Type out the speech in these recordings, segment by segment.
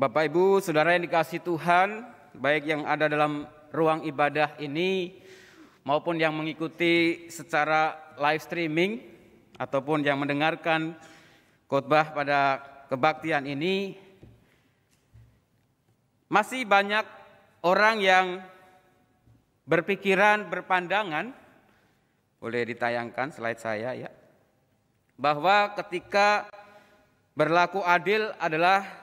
Bapak Ibu, saudara yang dikasih Tuhan, baik yang ada dalam ruang ibadah ini maupun yang mengikuti secara live streaming ataupun yang mendengarkan khotbah pada kebaktian ini masih banyak orang yang berpikiran, berpandangan boleh ditayangkan slide saya ya. Bahwa ketika berlaku adil adalah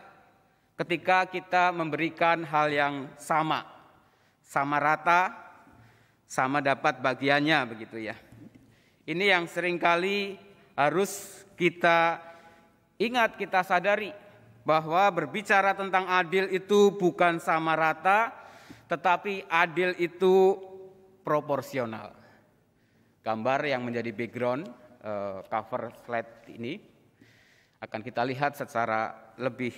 ketika kita memberikan hal yang sama, sama rata, sama dapat bagiannya begitu ya. Ini yang seringkali harus kita ingat, kita sadari bahwa berbicara tentang adil itu bukan sama rata, tetapi adil itu proporsional. Gambar yang menjadi background eh, cover slide ini akan kita lihat secara lebih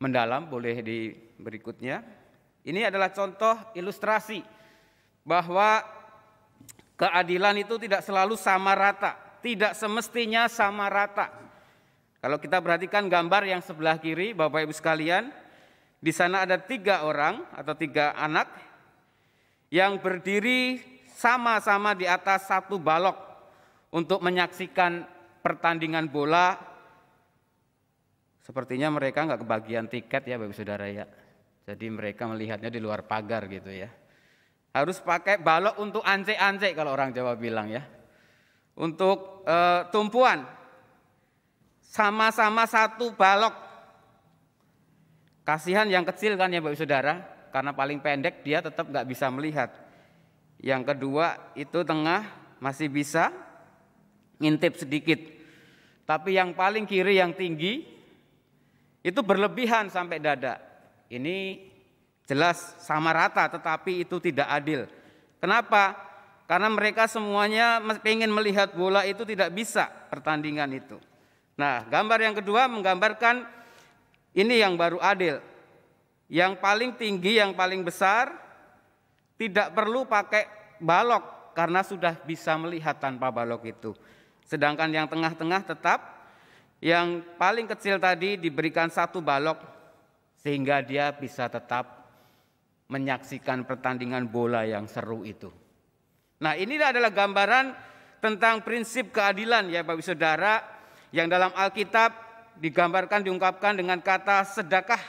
mendalam boleh di berikutnya. Ini adalah contoh ilustrasi bahwa keadilan itu tidak selalu sama rata, tidak semestinya sama rata. Kalau kita perhatikan gambar yang sebelah kiri, Bapak Ibu sekalian, di sana ada tiga orang atau tiga anak yang berdiri sama-sama di atas satu balok untuk menyaksikan pertandingan bola Sepertinya mereka nggak kebagian tiket ya Bapak Saudara ya. Jadi mereka melihatnya di luar pagar gitu ya. Harus pakai balok untuk ancek-ancek kalau orang Jawa bilang ya. Untuk e, tumpuan sama-sama satu balok. Kasihan yang kecil kan ya Bapak Saudara, karena paling pendek dia tetap nggak bisa melihat. Yang kedua itu tengah masih bisa ngintip sedikit. Tapi yang paling kiri yang tinggi itu berlebihan sampai dada. Ini jelas sama rata tetapi itu tidak adil. Kenapa? Karena mereka semuanya ingin melihat bola itu tidak bisa pertandingan itu. Nah, gambar yang kedua menggambarkan ini yang baru adil. Yang paling tinggi, yang paling besar tidak perlu pakai balok karena sudah bisa melihat tanpa balok itu. Sedangkan yang tengah-tengah tetap yang paling kecil tadi diberikan satu balok sehingga dia bisa tetap menyaksikan pertandingan bola yang seru itu. Nah ini adalah gambaran tentang prinsip keadilan ya Bapak Saudara yang dalam Alkitab digambarkan diungkapkan dengan kata sedekah,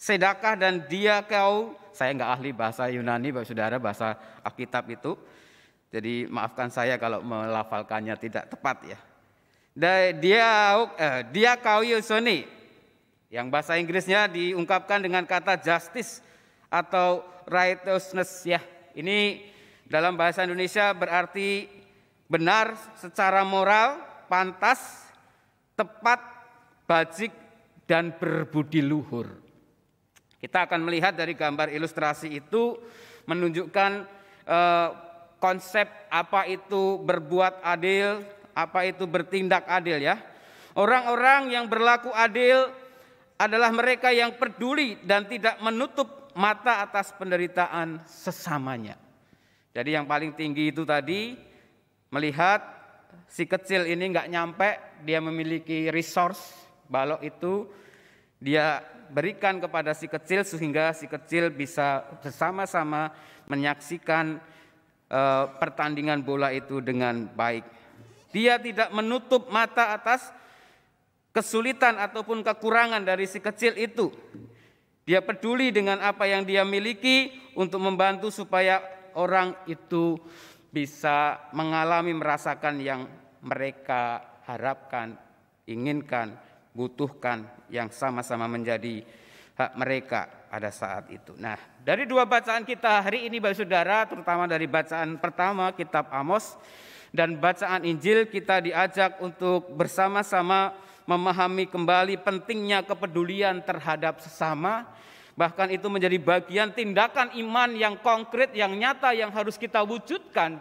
sedekah dan dia kau saya nggak ahli bahasa Yunani Bapak Saudara bahasa Alkitab itu jadi maafkan saya kalau melafalkannya tidak tepat ya dia eh, dia kawiusoni yang bahasa Inggrisnya diungkapkan dengan kata justice atau righteousness ya. Ini dalam bahasa Indonesia berarti benar secara moral, pantas, tepat, bajik dan berbudi luhur. Kita akan melihat dari gambar ilustrasi itu menunjukkan eh, konsep apa itu berbuat adil, apa itu bertindak adil ya? Orang-orang yang berlaku adil adalah mereka yang peduli dan tidak menutup mata atas penderitaan sesamanya. Jadi yang paling tinggi itu tadi melihat si kecil ini nggak nyampe, dia memiliki resource, balok itu dia berikan kepada si kecil sehingga si kecil bisa bersama-sama menyaksikan uh, pertandingan bola itu dengan baik. Dia tidak menutup mata atas kesulitan ataupun kekurangan dari si kecil itu. Dia peduli dengan apa yang dia miliki untuk membantu supaya orang itu bisa mengalami merasakan yang mereka harapkan, inginkan, butuhkan yang sama-sama menjadi hak mereka pada saat itu. Nah, dari dua bacaan kita hari ini Bapak Saudara, terutama dari bacaan pertama kitab Amos dan bacaan Injil kita diajak untuk bersama-sama memahami kembali pentingnya kepedulian terhadap sesama, bahkan itu menjadi bagian tindakan iman yang konkret, yang nyata, yang harus kita wujudkan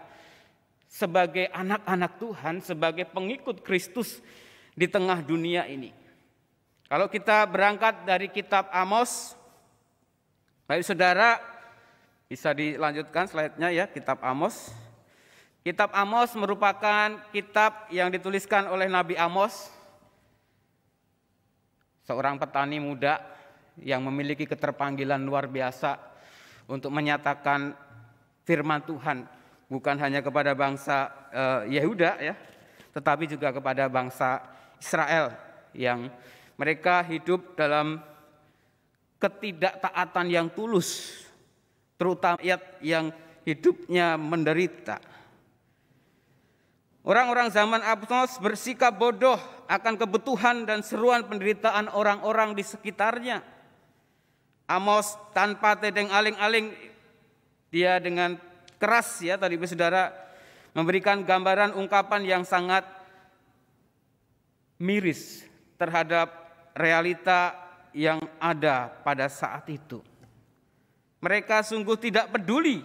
sebagai anak-anak Tuhan, sebagai pengikut Kristus di tengah dunia ini. Kalau kita berangkat dari kitab Amos, baik saudara bisa dilanjutkan slide-nya ya, kitab Amos. Kitab Amos merupakan kitab yang dituliskan oleh Nabi Amos, seorang petani muda yang memiliki keterpanggilan luar biasa untuk menyatakan firman Tuhan bukan hanya kepada bangsa eh, Yehuda ya, tetapi juga kepada bangsa Israel yang mereka hidup dalam ketidaktaatan yang tulus, terutama yang hidupnya menderita Orang-orang zaman Abnos bersikap bodoh akan kebutuhan dan seruan penderitaan orang-orang di sekitarnya. Amos tanpa tedeng aling-aling dia dengan keras ya tadi saudara memberikan gambaran ungkapan yang sangat miris terhadap realita yang ada pada saat itu. Mereka sungguh tidak peduli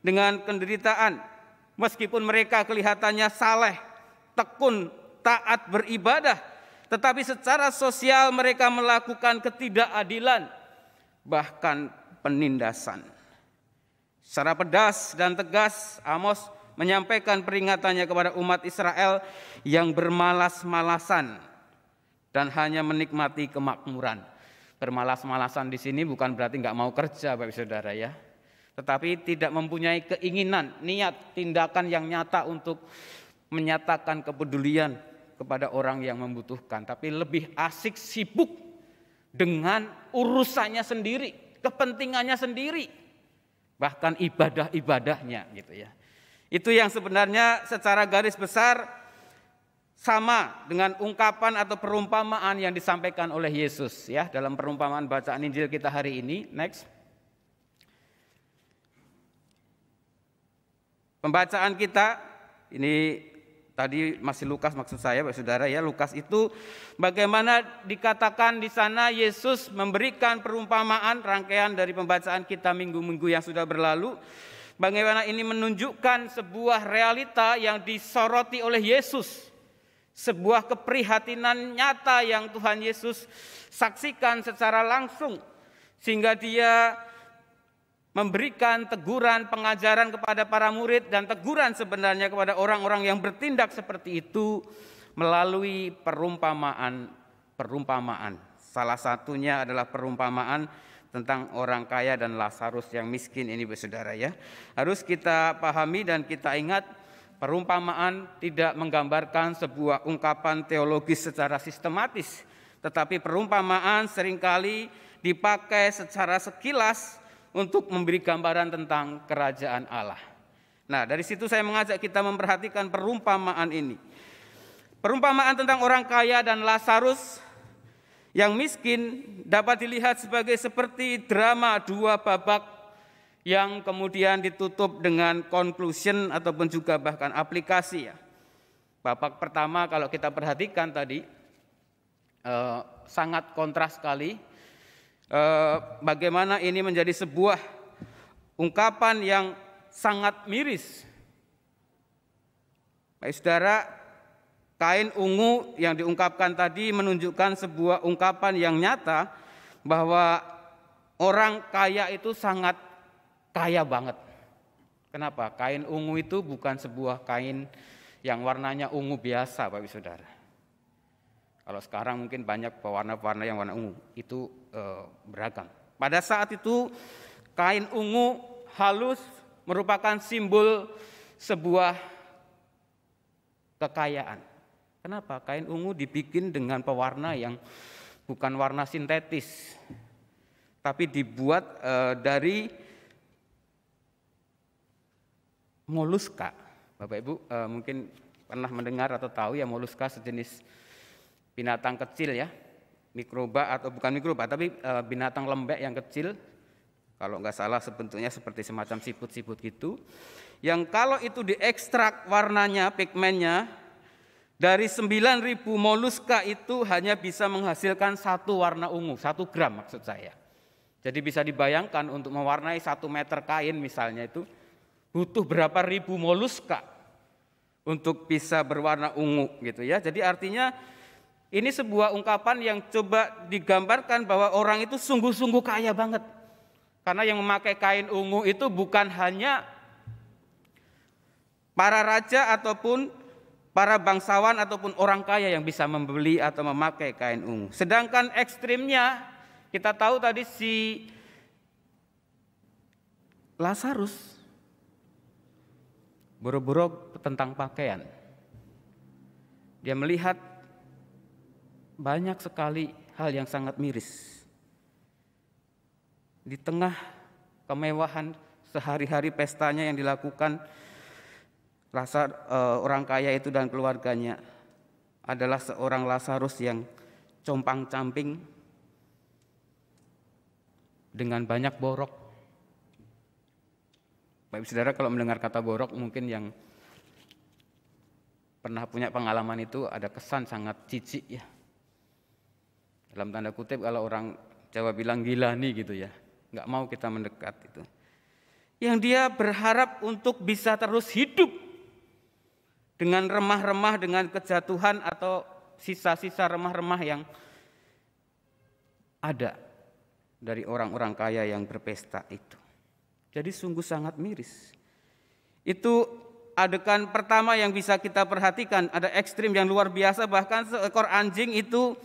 dengan penderitaan Meskipun mereka kelihatannya saleh, tekun, taat beribadah, tetapi secara sosial mereka melakukan ketidakadilan, bahkan penindasan. Secara pedas dan tegas, Amos menyampaikan peringatannya kepada umat Israel yang bermalas-malasan dan hanya menikmati kemakmuran. Bermalas-malasan di sini bukan berarti nggak mau kerja, Bapak Saudara ya tetapi tidak mempunyai keinginan, niat, tindakan yang nyata untuk menyatakan kepedulian kepada orang yang membutuhkan, tapi lebih asik sibuk dengan urusannya sendiri, kepentingannya sendiri, bahkan ibadah-ibadahnya gitu ya. Itu yang sebenarnya secara garis besar sama dengan ungkapan atau perumpamaan yang disampaikan oleh Yesus ya dalam perumpamaan bacaan Injil kita hari ini. Next. Pembacaan kita ini tadi masih Lukas maksud saya Bapak Saudara ya Lukas itu bagaimana dikatakan di sana Yesus memberikan perumpamaan rangkaian dari pembacaan kita minggu-minggu yang sudah berlalu bagaimana ini menunjukkan sebuah realita yang disoroti oleh Yesus sebuah keprihatinan nyata yang Tuhan Yesus saksikan secara langsung sehingga dia memberikan teguran, pengajaran kepada para murid dan teguran sebenarnya kepada orang-orang yang bertindak seperti itu melalui perumpamaan perumpamaan. Salah satunya adalah perumpamaan tentang orang kaya dan Lazarus yang miskin ini Saudara ya. Harus kita pahami dan kita ingat perumpamaan tidak menggambarkan sebuah ungkapan teologis secara sistematis, tetapi perumpamaan seringkali dipakai secara sekilas untuk memberi gambaran tentang kerajaan Allah. Nah, dari situ saya mengajak kita memperhatikan perumpamaan ini. Perumpamaan tentang orang kaya dan Lazarus yang miskin dapat dilihat sebagai seperti drama dua babak yang kemudian ditutup dengan conclusion ataupun juga bahkan aplikasi ya. Babak pertama kalau kita perhatikan tadi eh, sangat kontras sekali Eh, bagaimana ini menjadi sebuah ungkapan yang sangat miris. Baik saudara, kain ungu yang diungkapkan tadi menunjukkan sebuah ungkapan yang nyata bahwa orang kaya itu sangat kaya banget. Kenapa? Kain ungu itu bukan sebuah kain yang warnanya ungu biasa, Bapak Saudara. Kalau sekarang mungkin banyak pewarna-pewarna yang warna ungu, itu Eh, beragam. Pada saat itu kain ungu halus merupakan simbol sebuah kekayaan. Kenapa? Kain ungu dibikin dengan pewarna yang bukan warna sintetis, tapi dibuat e, dari moluska. Bapak Ibu e, mungkin pernah mendengar atau tahu ya moluska sejenis binatang kecil ya, mikroba atau bukan mikroba tapi e, binatang lembek yang kecil kalau nggak salah sebentuknya seperti semacam siput-siput gitu yang kalau itu diekstrak warnanya pigmennya dari 9000 moluska itu hanya bisa menghasilkan satu warna ungu, satu gram maksud saya. Jadi bisa dibayangkan untuk mewarnai satu meter kain misalnya itu butuh berapa ribu moluska untuk bisa berwarna ungu gitu ya. Jadi artinya ini sebuah ungkapan yang coba digambarkan bahwa orang itu sungguh-sungguh kaya banget. Karena yang memakai kain ungu itu bukan hanya para raja ataupun para bangsawan ataupun orang kaya yang bisa membeli atau memakai kain ungu. Sedangkan ekstrimnya kita tahu tadi si Lazarus buruk-buruk tentang pakaian. Dia melihat banyak sekali hal yang sangat miris. Di tengah kemewahan sehari-hari pestanya yang dilakukan rasa e, orang kaya itu dan keluarganya adalah seorang Lazarus yang compang-camping dengan banyak borok. Baik saudara kalau mendengar kata borok mungkin yang pernah punya pengalaman itu ada kesan sangat cicik ya dalam tanda kutip kalau orang Jawa bilang gila nih gitu ya. Nggak mau kita mendekat itu. Yang dia berharap untuk bisa terus hidup dengan remah-remah, dengan kejatuhan atau sisa-sisa remah-remah yang ada dari orang-orang kaya yang berpesta itu. Jadi sungguh sangat miris. Itu adegan pertama yang bisa kita perhatikan, ada ekstrim yang luar biasa, bahkan seekor anjing itu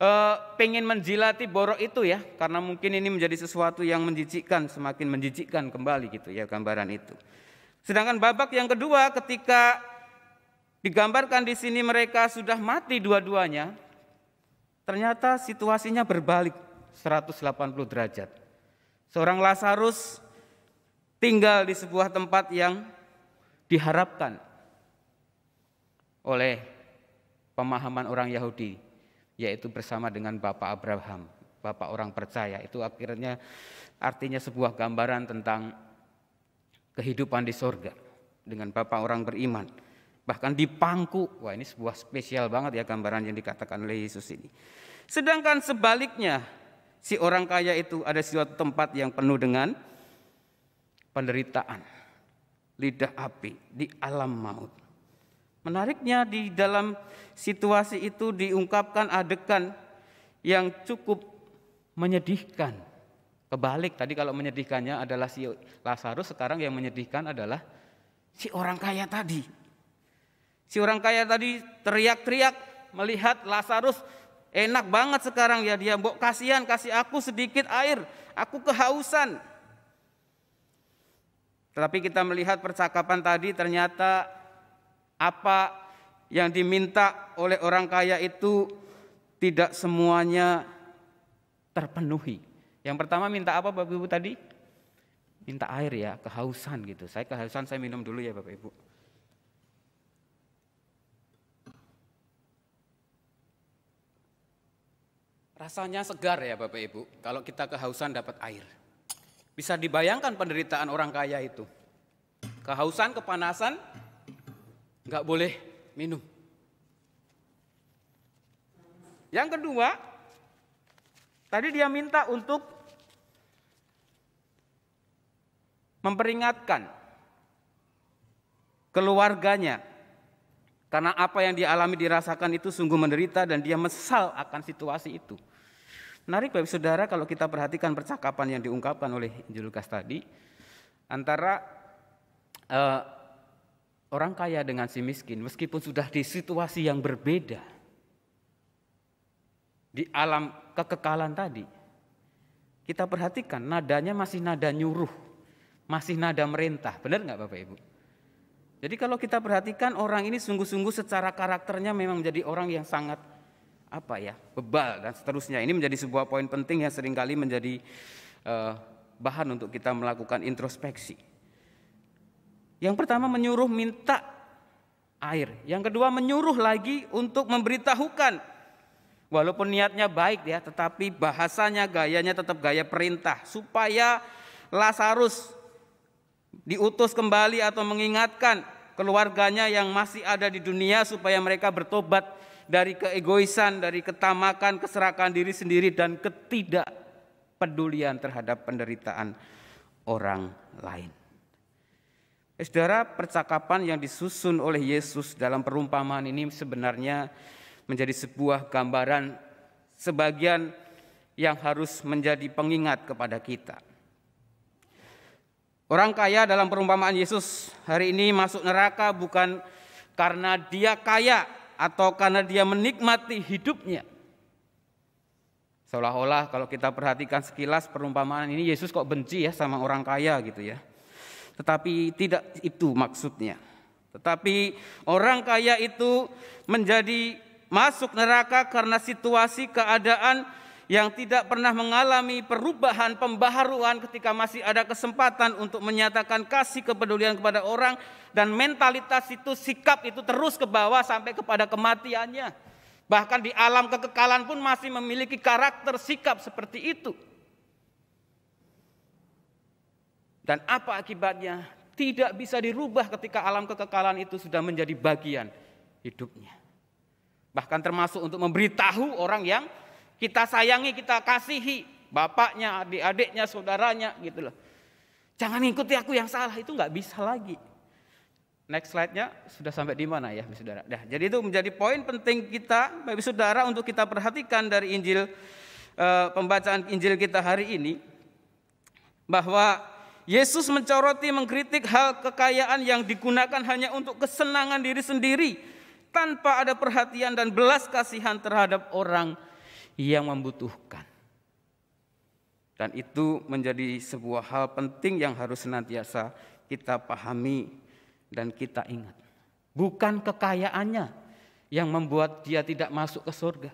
uh, pengen menjilati borok itu ya karena mungkin ini menjadi sesuatu yang menjijikkan semakin menjijikkan kembali gitu ya gambaran itu. Sedangkan babak yang kedua ketika digambarkan di sini mereka sudah mati dua-duanya ternyata situasinya berbalik 180 derajat. Seorang Lazarus tinggal di sebuah tempat yang diharapkan oleh pemahaman orang Yahudi yaitu bersama dengan Bapak Abraham, Bapak orang percaya. Itu akhirnya artinya sebuah gambaran tentang kehidupan di sorga dengan Bapak orang beriman. Bahkan di pangku, wah ini sebuah spesial banget ya gambaran yang dikatakan oleh Yesus ini. Sedangkan sebaliknya, si orang kaya itu ada suatu tempat yang penuh dengan penderitaan, lidah api di alam maut. Menariknya di dalam situasi itu diungkapkan adegan yang cukup menyedihkan. Kebalik tadi kalau menyedihkannya adalah si Lazarus, sekarang yang menyedihkan adalah si orang kaya tadi. Si orang kaya tadi teriak-teriak melihat Lazarus enak banget sekarang ya dia, mbok kasihan kasih aku sedikit air, aku kehausan. Tetapi kita melihat percakapan tadi ternyata apa yang diminta oleh orang kaya itu tidak semuanya terpenuhi. Yang pertama minta apa Bapak Ibu tadi? Minta air ya, kehausan gitu. Saya kehausan, saya minum dulu ya Bapak Ibu. Rasanya segar ya Bapak Ibu, kalau kita kehausan dapat air. Bisa dibayangkan penderitaan orang kaya itu. Kehausan, kepanasan, nggak boleh minum. Yang kedua, tadi dia minta untuk memperingatkan keluarganya karena apa yang dialami dirasakan itu sungguh menderita dan dia mesal akan situasi itu. Menarik Bapak Saudara kalau kita perhatikan percakapan yang diungkapkan oleh Injil tadi antara uh, orang kaya dengan si miskin, meskipun sudah di situasi yang berbeda, di alam kekekalan tadi, kita perhatikan nadanya masih nada nyuruh, masih nada merintah. Benar nggak Bapak Ibu? Jadi kalau kita perhatikan orang ini sungguh-sungguh secara karakternya memang menjadi orang yang sangat apa ya bebal dan seterusnya. Ini menjadi sebuah poin penting yang seringkali menjadi uh, bahan untuk kita melakukan introspeksi. Yang pertama menyuruh minta air. Yang kedua menyuruh lagi untuk memberitahukan. Walaupun niatnya baik ya, tetapi bahasanya, gayanya tetap gaya perintah. Supaya Lazarus diutus kembali atau mengingatkan keluarganya yang masih ada di dunia supaya mereka bertobat dari keegoisan, dari ketamakan, keserakahan diri sendiri dan ketidakpedulian terhadap penderitaan orang lain. Eh, saudara, percakapan yang disusun oleh Yesus dalam perumpamaan ini sebenarnya menjadi sebuah gambaran sebagian yang harus menjadi pengingat kepada kita. Orang kaya dalam perumpamaan Yesus hari ini masuk neraka bukan karena dia kaya atau karena dia menikmati hidupnya. Seolah-olah kalau kita perhatikan sekilas perumpamaan ini Yesus kok benci ya sama orang kaya gitu ya. Tetapi tidak itu maksudnya. Tetapi orang kaya itu menjadi masuk neraka karena situasi keadaan yang tidak pernah mengalami perubahan pembaharuan ketika masih ada kesempatan untuk menyatakan kasih kepedulian kepada orang dan mentalitas itu sikap itu terus ke bawah sampai kepada kematiannya. Bahkan di alam kekekalan pun masih memiliki karakter sikap seperti itu. Dan apa akibatnya? Tidak bisa dirubah ketika alam kekekalan itu sudah menjadi bagian hidupnya. Bahkan termasuk untuk memberitahu orang yang kita sayangi, kita kasihi, bapaknya, adik-adiknya, saudaranya gitu loh. Jangan ikuti aku yang salah, itu nggak bisa lagi. Next slide-nya sudah sampai di mana ya, saudara? Nah, jadi itu menjadi poin penting kita, bapak saudara, untuk kita perhatikan dari Injil e, pembacaan Injil kita hari ini bahwa Yesus mencoroti mengkritik hal kekayaan yang digunakan hanya untuk kesenangan diri sendiri tanpa ada perhatian dan belas kasihan terhadap orang yang membutuhkan. Dan itu menjadi sebuah hal penting yang harus senantiasa kita pahami dan kita ingat. Bukan kekayaannya yang membuat dia tidak masuk ke surga.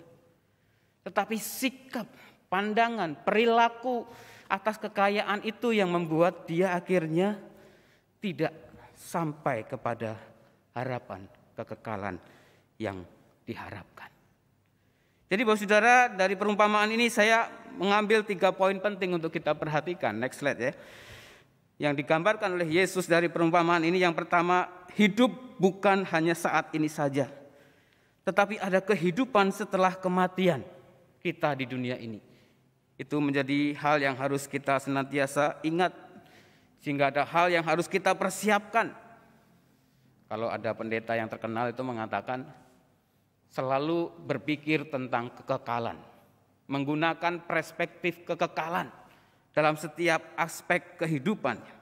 Tetapi sikap, pandangan, perilaku atas kekayaan itu yang membuat dia akhirnya tidak sampai kepada harapan kekekalan yang diharapkan. Jadi Bapak Saudara, dari perumpamaan ini saya mengambil tiga poin penting untuk kita perhatikan. Next slide ya. Yang digambarkan oleh Yesus dari perumpamaan ini yang pertama, hidup bukan hanya saat ini saja. Tetapi ada kehidupan setelah kematian kita di dunia ini. Itu menjadi hal yang harus kita senantiasa ingat, sehingga ada hal yang harus kita persiapkan. Kalau ada pendeta yang terkenal itu mengatakan, selalu berpikir tentang kekekalan, menggunakan perspektif kekekalan dalam setiap aspek kehidupannya.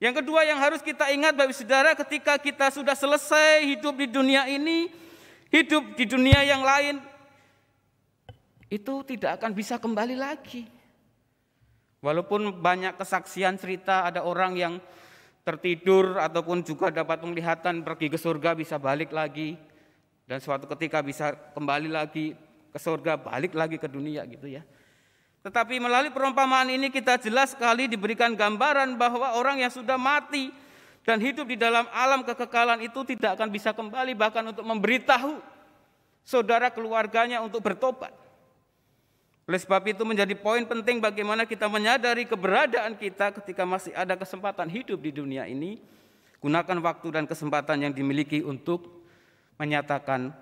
Yang kedua yang harus kita ingat Bapak Saudara ketika kita sudah selesai hidup di dunia ini, hidup di dunia yang lain itu tidak akan bisa kembali lagi. Walaupun banyak kesaksian cerita ada orang yang tertidur ataupun juga dapat penglihatan pergi ke surga bisa balik lagi dan suatu ketika bisa kembali lagi ke surga balik lagi ke dunia gitu ya. Tetapi melalui perumpamaan ini kita jelas sekali diberikan gambaran bahwa orang yang sudah mati dan hidup di dalam alam kekekalan itu tidak akan bisa kembali bahkan untuk memberitahu saudara keluarganya untuk bertobat. Oleh sebab itu menjadi poin penting bagaimana kita menyadari keberadaan kita ketika masih ada kesempatan hidup di dunia ini. Gunakan waktu dan kesempatan yang dimiliki untuk menyatakan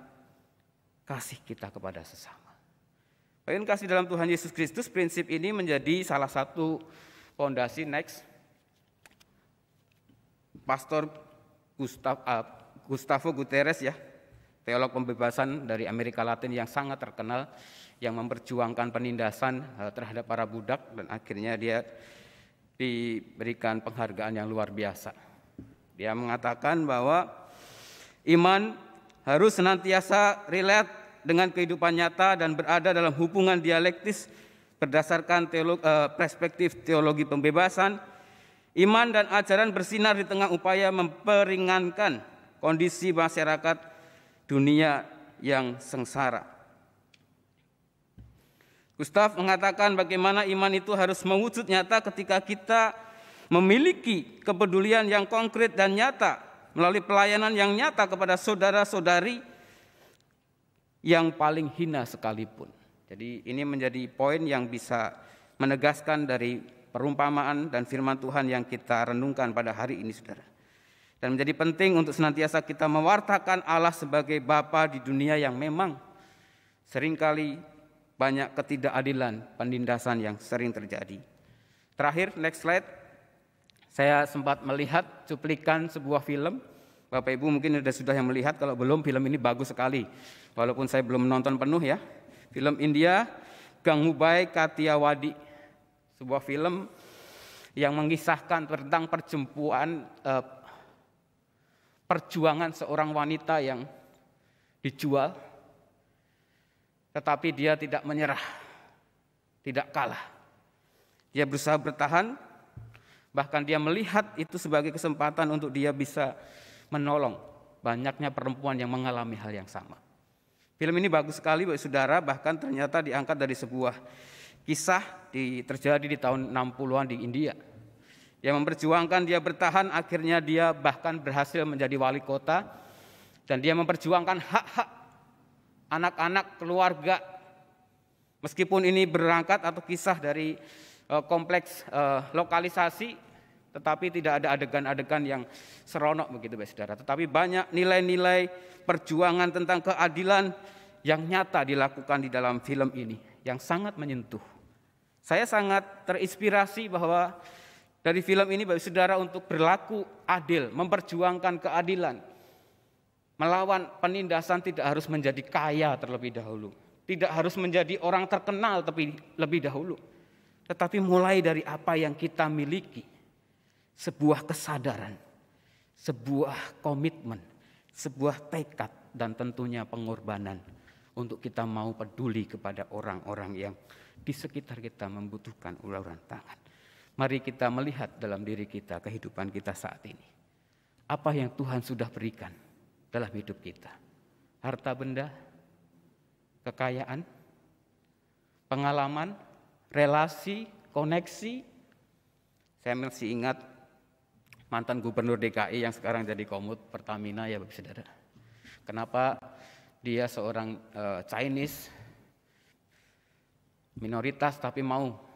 kasih kita kepada sesama. Bayangkan kasih dalam Tuhan Yesus Kristus, prinsip ini menjadi salah satu fondasi next. Pastor eh, Gustavo Guterres ya, teolog pembebasan dari Amerika Latin yang sangat terkenal yang memperjuangkan penindasan eh, terhadap para budak dan akhirnya dia diberikan penghargaan yang luar biasa. Dia mengatakan bahwa iman harus senantiasa relate dengan kehidupan nyata dan berada dalam hubungan dialektis berdasarkan teolog, eh, perspektif teologi pembebasan. Iman dan ajaran bersinar di tengah upaya memperingankan kondisi masyarakat dunia yang sengsara. Gustav mengatakan bagaimana iman itu harus mewujud nyata ketika kita memiliki kepedulian yang konkret dan nyata melalui pelayanan yang nyata kepada saudara-saudari yang paling hina sekalipun. Jadi ini menjadi poin yang bisa menegaskan dari perumpamaan dan firman Tuhan yang kita renungkan pada hari ini saudara. Dan menjadi penting untuk senantiasa kita mewartakan Allah sebagai Bapa di dunia yang memang seringkali banyak ketidakadilan, penindasan yang sering terjadi. Terakhir, next slide. Saya sempat melihat cuplikan sebuah film. Bapak Ibu mungkin sudah sudah yang melihat, kalau belum film ini bagus sekali. Walaupun saya belum menonton penuh ya. Film India, Gang Hubai Katiawadi. Sebuah film yang mengisahkan tentang perjumpaan. Eh, perjuangan seorang wanita yang dijual, tetapi dia tidak menyerah, tidak kalah. Dia berusaha bertahan, bahkan dia melihat itu sebagai kesempatan untuk dia bisa menolong banyaknya perempuan yang mengalami hal yang sama. Film ini bagus sekali, Bapak Saudara, bahkan ternyata diangkat dari sebuah kisah di, terjadi di tahun 60-an di India yang memperjuangkan, dia bertahan, akhirnya dia bahkan berhasil menjadi wali kota. Dan dia memperjuangkan hak-hak anak-anak, keluarga. Meskipun ini berangkat atau kisah dari e, kompleks e, lokalisasi, tetapi tidak ada adegan-adegan yang seronok begitu Bapak Saudara. Tetapi banyak nilai-nilai perjuangan tentang keadilan yang nyata dilakukan di dalam film ini yang sangat menyentuh. Saya sangat terinspirasi bahwa dari film ini bagi saudara untuk berlaku adil, memperjuangkan keadilan. Melawan penindasan tidak harus menjadi kaya terlebih dahulu. Tidak harus menjadi orang terkenal tapi lebih dahulu. Tetapi mulai dari apa yang kita miliki. Sebuah kesadaran, sebuah komitmen, sebuah tekad dan tentunya pengorbanan untuk kita mau peduli kepada orang-orang yang di sekitar kita membutuhkan uluran tangan. Mari kita melihat dalam diri kita kehidupan kita saat ini. Apa yang Tuhan sudah berikan dalam hidup kita? Harta benda, kekayaan, pengalaman, relasi, koneksi. Saya masih ingat mantan gubernur DKI yang sekarang jadi komut Pertamina ya Bapak Saudara. Kenapa dia seorang eh, Chinese minoritas tapi mau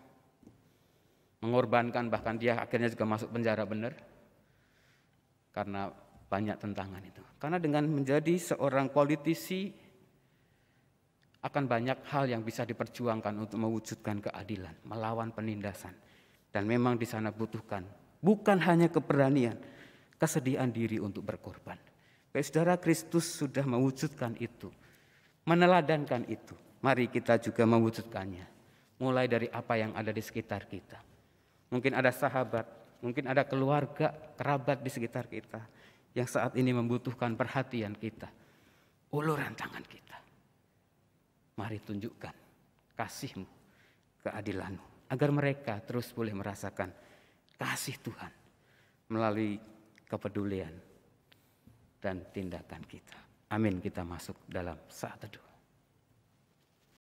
mengorbankan bahkan dia akhirnya juga masuk penjara benar karena banyak tentangan itu. Karena dengan menjadi seorang politisi akan banyak hal yang bisa diperjuangkan untuk mewujudkan keadilan, melawan penindasan. Dan memang di sana butuhkan bukan hanya keberanian, kesediaan diri untuk berkorban. Baik saudara Kristus sudah mewujudkan itu, meneladankan itu. Mari kita juga mewujudkannya, mulai dari apa yang ada di sekitar kita mungkin ada sahabat, mungkin ada keluarga, kerabat di sekitar kita yang saat ini membutuhkan perhatian kita, uluran tangan kita. Mari tunjukkan kasihmu, keadilanmu, agar mereka terus boleh merasakan kasih Tuhan melalui kepedulian dan tindakan kita. Amin kita masuk dalam saat teduh.